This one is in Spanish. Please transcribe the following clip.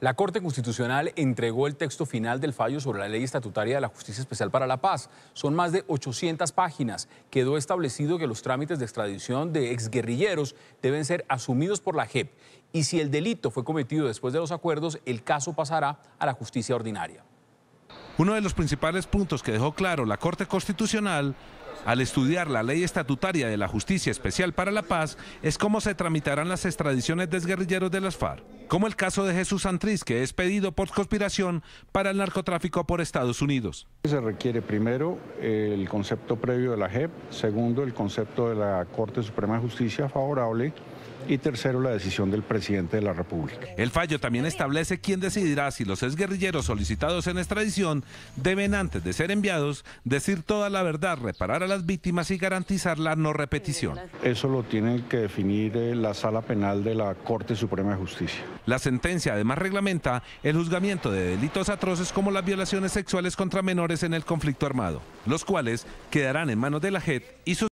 La Corte Constitucional entregó el texto final del fallo sobre la ley estatutaria de la Justicia Especial para la Paz. Son más de 800 páginas. Quedó establecido que los trámites de extradición de exguerrilleros deben ser asumidos por la JEP y si el delito fue cometido después de los acuerdos, el caso pasará a la justicia ordinaria. Uno de los principales puntos que dejó claro la Corte Constitucional al estudiar la ley estatutaria de la Justicia Especial para la Paz, es cómo se tramitarán las extradiciones de exguerrilleros de las FARC, como el caso de Jesús Santriz, que es pedido por conspiración para el narcotráfico por Estados Unidos. Se requiere primero el concepto previo de la JEP, segundo el concepto de la Corte Suprema de Justicia favorable y tercero la decisión del presidente de la República. El fallo también establece quién decidirá si los exguerrilleros solicitados en extradición deben antes de ser enviados decir toda la verdad, reparar a las víctimas y garantizar la no repetición. Eso lo tiene que definir eh, la sala penal de la Corte Suprema de Justicia. La sentencia además reglamenta el juzgamiento de delitos atroces como las violaciones sexuales contra menores en el conflicto armado, los cuales quedarán en manos de la JET y sus